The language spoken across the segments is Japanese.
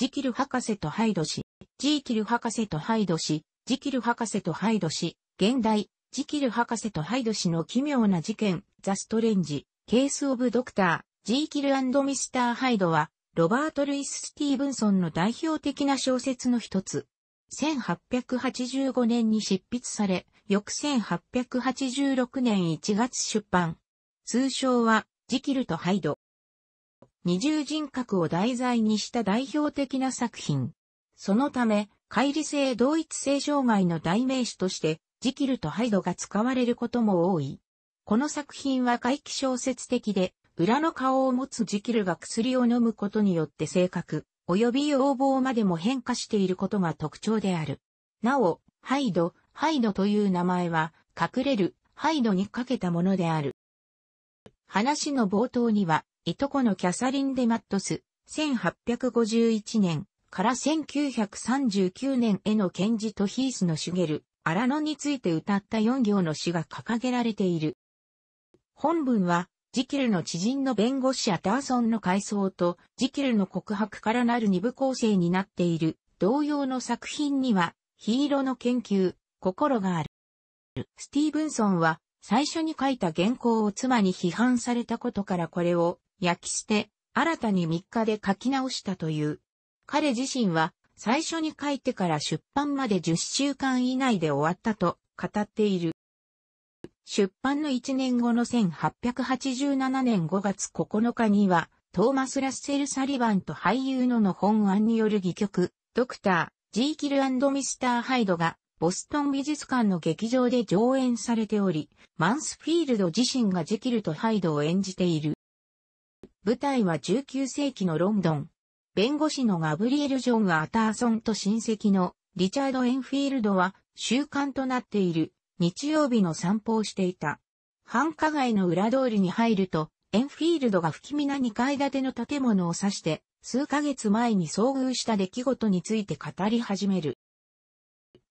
ジキル博士とハイド氏、ジーキル博士とハイド氏、ジキル博士とハイド氏、現代、ジキル博士とハイド氏の奇妙な事件、ザ・ストレンジ、ケース・オブ・ドクター、ジーキルミスター・ハイドは、ロバート・ルイス・スティーブンソンの代表的な小説の一つ。1885年に執筆され、翌1886年1月出版。通称は、ジキルとハイド。二重人格を題材にした代表的な作品。そのため、乖離性同一性障害の代名詞として、ジキルとハイドが使われることも多い。この作品は怪奇小説的で、裏の顔を持つジキルが薬を飲むことによって性格、及び要望までも変化していることが特徴である。なお、ハイド、ハイドという名前は、隠れる、ハイドにかけたものである。話の冒頭には、いとこのキャサリン・デ・マットス、1851年から1939年への検事とヒースのシュゲル、アラノについて歌った4行の詩が掲げられている。本文は、ジキルの知人の弁護士アターソンの回想と、ジキルの告白からなる二部構成になっている、同様の作品には、ヒーローの研究、心がある。スティーブンソンは、最初に書いた原稿を妻に批判されたことからこれを焼き捨て、新たに3日で書き直したという。彼自身は最初に書いてから出版まで10週間以内で終わったと語っている。出版の1年後の1887年5月9日には、トーマス・ラッセル・サリバンと俳優のの本案による戯曲、ドクター、ジーキルミスター・ハイドが、ボストン美術館の劇場で上演されており、マンスフィールド自身がジキルとハイドを演じている。舞台は19世紀のロンドン。弁護士のガブリエル・ジョン・アターソンと親戚のリチャード・エンフィールドは習慣となっている日曜日の散歩をしていた。繁華街の裏通りに入ると、エンフィールドが不気味な2階建ての建物を指して、数ヶ月前に遭遇した出来事について語り始める。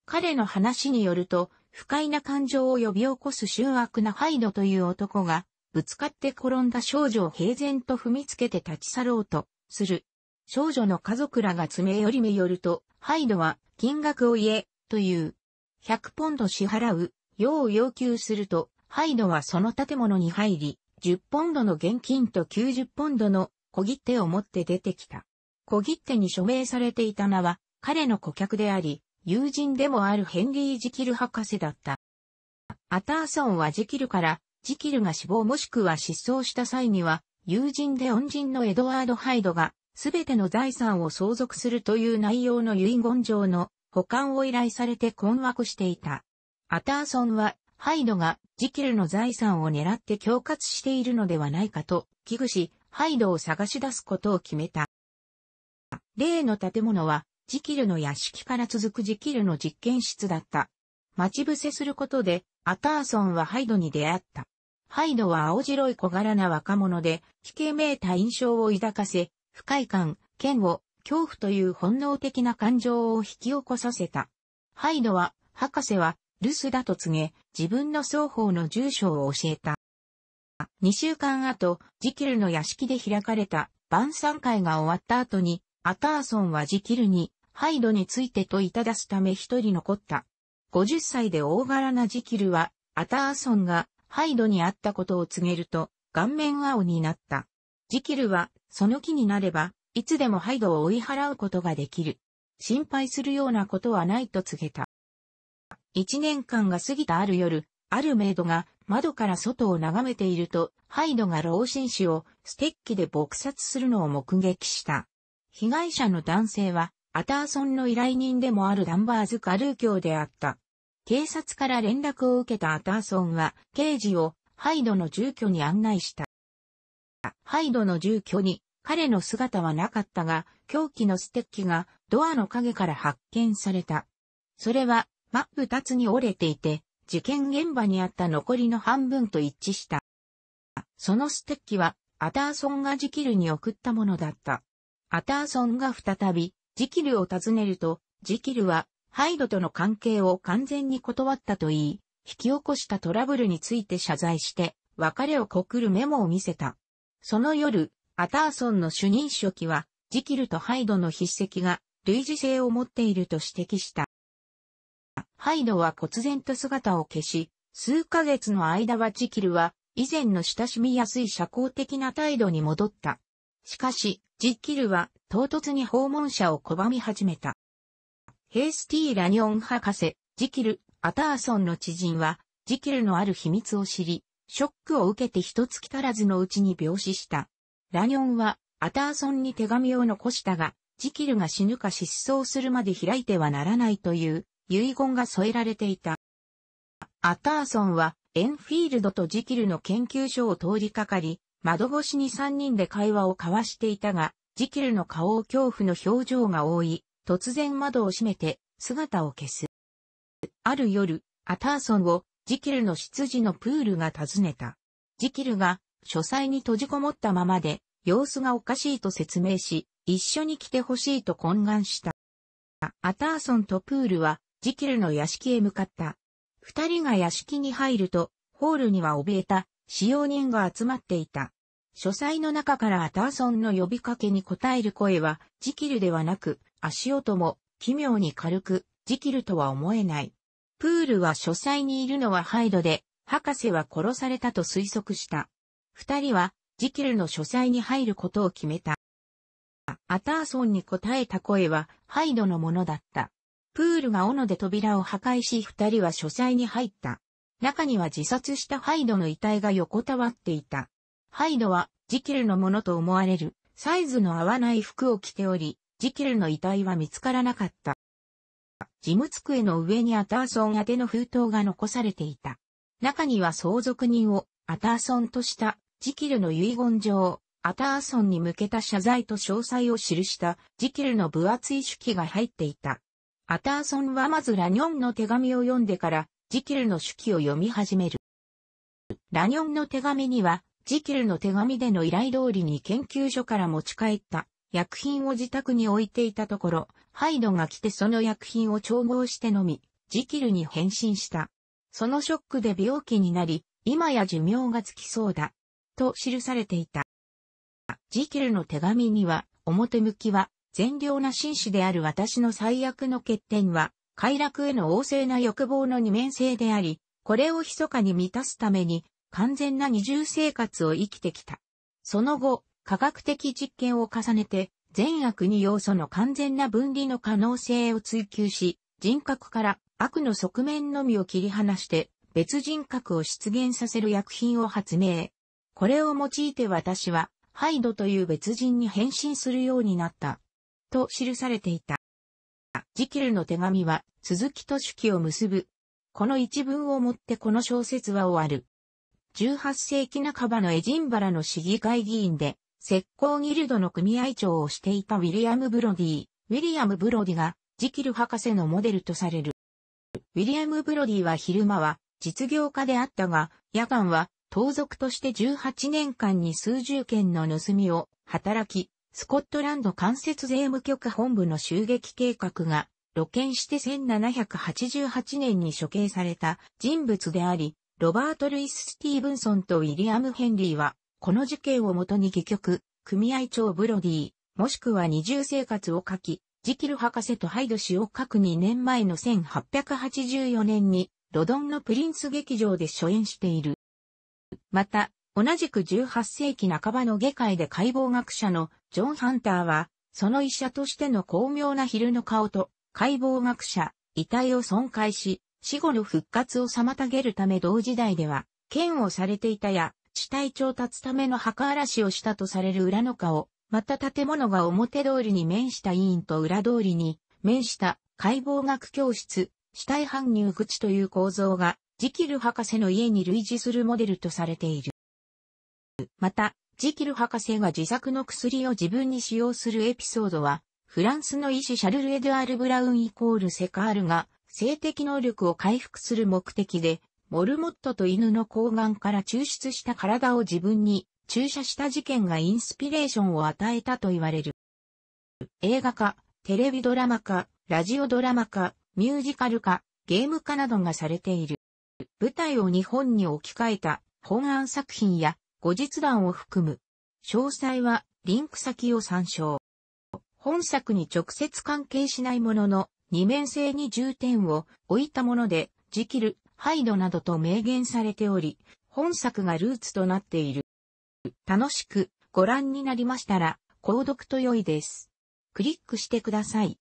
彼の話によると、不快な感情を呼び起こす醜悪なハイドという男が、ぶつかって転んだ少女を平然と踏みつけて立ち去ろうとする。少女の家族らが詰め寄り目寄ると、ハイドは金額を言え、という。100ポンド支払う、よう要求すると、ハイドはその建物に入り、10ポンドの現金と90ポンドの小切手を持って出てきた。小切手に署名されていた名は、彼の顧客であり、友人でもあるヘンリー・ジキル博士だった。アターソンはジキルからジキルが死亡もしくは失踪した際には、友人で恩人のエドワード・ハイドが、すべての財産を相続するという内容の遺言状の保管を依頼されて困惑していた。アターソンは、ハイドがジキルの財産を狙って恐喝しているのではないかと危惧し、ハイドを探し出すことを決めた。例の建物は、ジキルの屋敷から続くジキルの実験室だった。待ち伏せすることで、アターソンはハイドに出会った。ハイドは青白い小柄な若者で、引けめいた印象を抱かせ、不快感、嫌悪、恐怖という本能的な感情を引き起こさせた。ハイドは、博士は、留守だと告げ、自分の双方の住所を教えた。2週間後、ジキルの屋敷で開かれた晩餐会が終わった後に、アターソンはジキルに、ハイドについて問いただすため一人残った。50歳で大柄なジキルは、アターソンがハイドに会ったことを告げると、顔面青になった。ジキルは、その気になれば、いつでもハイドを追い払うことができる。心配するようなことはないと告げた。一年間が過ぎたある夜、あるメイドが窓から外を眺めていると、ハイドが老紳士をステッキで撲殺するのを目撃した。被害者の男性はアターソンの依頼人でもあるダンバーズ・カルー教であった。警察から連絡を受けたアターソンは、刑事をハイドの住居に案内した。ハイドの住居に彼の姿はなかったが、凶器のステッキがドアの影から発見された。それは、真っ二つに折れていて、事件現場にあった残りの半分と一致した。そのステッキは、アターソンがジキルに送ったものだった。アターソンが再び、ジキルを尋ねると、ジキルは、ハイドとの関係を完全に断ったと言い、引き起こしたトラブルについて謝罪して、別れを告るメモを見せた。その夜、アターソンの主任書記は、ジキルとハイドの筆跡が類似性を持っていると指摘した。ハイドは忽然と姿を消し、数ヶ月の間はジキルは以前の親しみやすい社交的な態度に戻った。しかし、ジッキルは唐突に訪問者を拒み始めた。ヘイスティー・ラニオン博士、ジキル、アターソンの知人は、ジキルのある秘密を知り、ショックを受けて一月足らずのうちに病死した。ラニョンは、アターソンに手紙を残したが、ジキルが死ぬか失踪するまで開いてはならないという遺言が添えられていた。アターソンは、エンフィールドとジキルの研究所を通りかかり、窓越しに三人で会話を交わしていたが、ジキルの顔を恐怖の表情が多い、突然窓を閉めて、姿を消す。ある夜、アターソンを、ジキルの執事のプールが訪ねた。ジキルが、書斎に閉じこもったままで、様子がおかしいと説明し、一緒に来てほしいと懇願した。アターソンとプールは、ジキルの屋敷へ向かった。二人が屋敷に入ると、ホールには怯えた、使用人が集まっていた。書斎の中からアターソンの呼びかけに応える声は、ジキルではなく、足音も、奇妙に軽く、ジキルとは思えない。プールは書斎にいるのはハイドで、博士は殺されたと推測した。二人は、ジキルの書斎に入ることを決めた。アターソンに答えた声は、ハイドのものだった。プールが斧で扉を破壊し二人は書斎に入った。中には自殺したハイドの遺体が横たわっていた。ハイドは、ジキルのものと思われる、サイズの合わない服を着ており、ジキルの遺体は見つからなかった。事務机の上にアターソン宛ての封筒が残されていた。中には相続人をアターソンとしたジキルの遺言状、アターソンに向けた謝罪と詳細を記したジキルの分厚い手記が入っていた。アターソンはまずラニョンの手紙を読んでからジキルの手記を読み始める。ラニョンの手紙にはジキルの手紙での依頼通りに研究所から持ち帰った薬品を自宅に置いていたところ、ハイドが来てその薬品を調合して飲み、ジキルに変身した。そのショックで病気になり、今や寿命がつきそうだ。と記されていた。ジキルの手紙には、表向きは、善良な紳士である私の最悪の欠点は、快楽への旺盛な欲望の二面性であり、これを密かに満たすために、完全な二重生活を生きてきた。その後、科学的実験を重ねて、善悪に要素の完全な分離の可能性を追求し、人格から悪の側面のみを切り離して、別人格を出現させる薬品を発明。これを用いて私は、ハイドという別人に変身するようになった。と記されていた。ジキルの手紙は、続きと手記を結ぶ。この一文をもってこの小説は終わる。18世紀半ばのエジンバラの市議会議員で、石膏ギルドの組合長をしていたウィリアム・ブロディ。ウィリアム・ブロディが、ジキル博士のモデルとされる。ウィリアム・ブロディは昼間は実業家であったが、夜間は盗賊として18年間に数十件の盗みを働き、スコットランド間接税務局本部の襲撃計画が露見して1788年に処刑された人物であり、ロバート・ルイス・スティーブンソンとウィリアム・ヘンリーは、この事件をもとに戯曲、組合長ブロディ、もしくは二重生活を書き、ジキル博士とハイド氏を書く2年前の1884年に、ロドンのプリンス劇場で初演している。また、同じく18世紀半ばの下界で解剖学者のジョン・ハンターは、その医者としての巧妙な昼の顔と、解剖学者、遺体を損壊し、死後の復活を妨げるため同時代では、剣をされていたや、地帯調達ための墓荒らしをしたとされる裏の顔、また建物が表通りに面した委員と裏通りに面した解剖学教室、死体搬入口という構造が、ジキル博士の家に類似するモデルとされている。また、ジキル博士が自作の薬を自分に使用するエピソードは、フランスの医師シャルル・エドアール・ブラウンイコールセカールが性的能力を回復する目的で、モルモットと犬の睾丸から抽出した体を自分に注射した事件がインスピレーションを与えたと言われる。映画化、テレビドラマ化、ラジオドラマ化、ミュージカル化、ゲーム化などがされている。舞台を日本に置き換えた本案作品や後日談を含む。詳細はリンク先を参照。本作に直接関係しないものの、二面性に重点を置いたもので、ジキル、ハイドなどと明言されており、本作がルーツとなっている。楽しくご覧になりましたら、購読と良いです。クリックしてください。